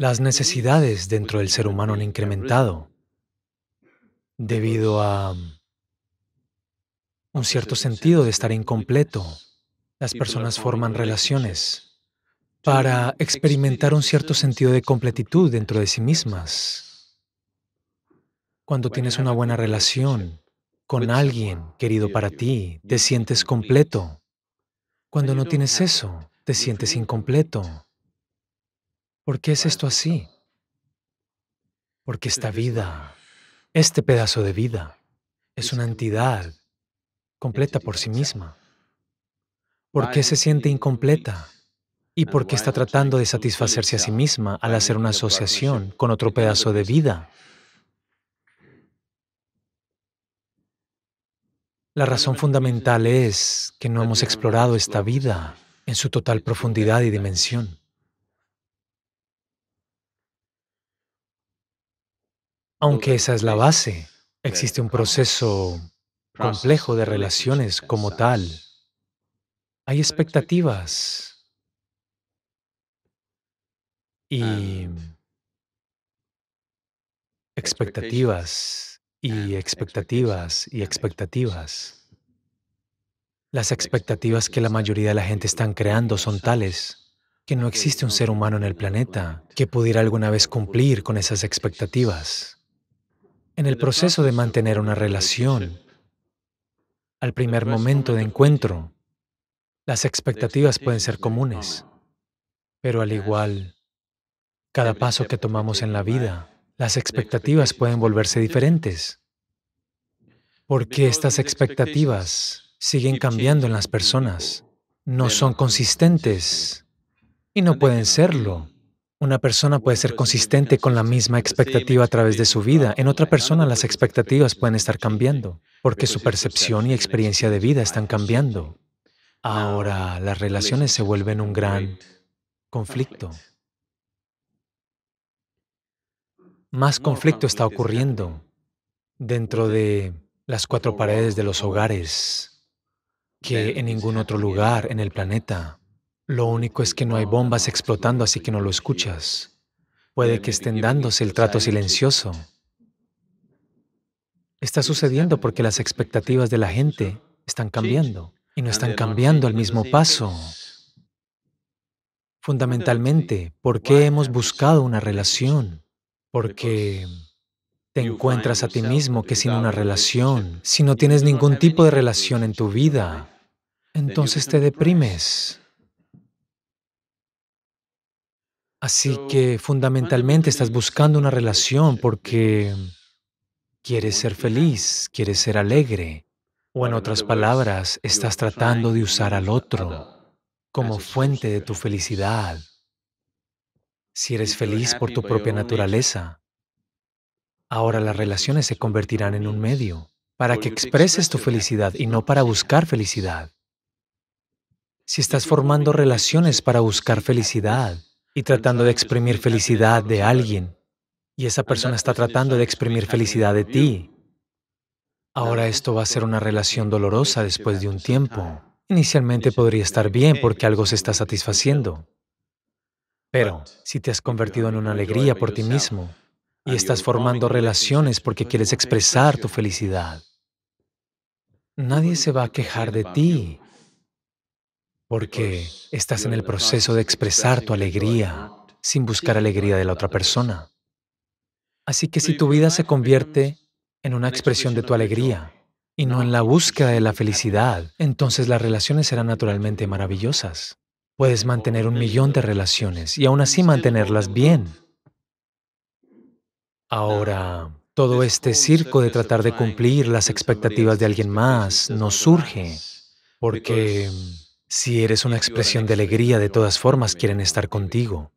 Las necesidades dentro del ser humano han incrementado debido a un cierto sentido de estar incompleto. Las personas forman relaciones para experimentar un cierto sentido de completitud dentro de sí mismas. Cuando tienes una buena relación con alguien querido para ti, te sientes completo. Cuando no tienes eso, te sientes incompleto. ¿Por qué es esto así? Porque esta vida, este pedazo de vida, es una entidad completa por sí misma. ¿Por qué se siente incompleta? ¿Y por qué está tratando de satisfacerse a sí misma al hacer una asociación con otro pedazo de vida? La razón fundamental es que no hemos explorado esta vida en su total profundidad y dimensión. Aunque esa es la base, existe un proceso complejo de relaciones como tal. Hay expectativas y expectativas y expectativas y expectativas. Las expectativas que la mayoría de la gente están creando son tales que no existe un ser humano en el planeta que pudiera alguna vez cumplir con esas expectativas en el proceso de mantener una relación, al primer momento de encuentro, las expectativas pueden ser comunes, pero al igual, cada paso que tomamos en la vida, las expectativas pueden volverse diferentes, porque estas expectativas siguen cambiando en las personas, no son consistentes y no pueden serlo una persona puede ser consistente con la misma expectativa a través de su vida. En otra persona las expectativas pueden estar cambiando, porque su percepción y experiencia de vida están cambiando. Ahora las relaciones se vuelven un gran conflicto. Más conflicto está ocurriendo dentro de las cuatro paredes de los hogares que en ningún otro lugar en el planeta. Lo único es que no hay bombas explotando, así que no lo escuchas. Puede que estén dándose el trato silencioso. Está sucediendo porque las expectativas de la gente están cambiando y no están cambiando al mismo paso. Fundamentalmente, ¿por qué hemos buscado una relación? Porque te encuentras a ti mismo que sin una relación, si no tienes ningún tipo de relación en tu vida, entonces te deprimes. Así que fundamentalmente estás buscando una eh, relación eh, porque quieres ser feliz, quieres ser alegre, o en otras palabras, estás tratando de usar al otro como fuente de tu felicidad. Si eres feliz por tu propia naturaleza, ahora las relaciones se convertirán en un medio para que expreses tu felicidad y no para buscar felicidad. Si estás formando relaciones para buscar felicidad, y tratando de exprimir felicidad de alguien, y esa persona está tratando de exprimir felicidad de ti. Ahora esto va a ser una relación dolorosa después de un tiempo. Inicialmente podría estar bien porque algo se está satisfaciendo. Pero si te has convertido en una alegría por ti mismo y estás formando relaciones porque quieres expresar tu felicidad, nadie se va a quejar de ti porque estás en el proceso de expresar tu alegría sin buscar alegría de la otra persona. Así que si tu vida se convierte en una expresión de tu alegría y no en la búsqueda de la felicidad, entonces las relaciones serán naturalmente maravillosas. Puedes mantener un millón de relaciones y aún así mantenerlas bien. Ahora, todo este circo de tratar de cumplir las expectativas de alguien más no surge porque si eres una expresión de alegría, de todas formas quieren estar contigo.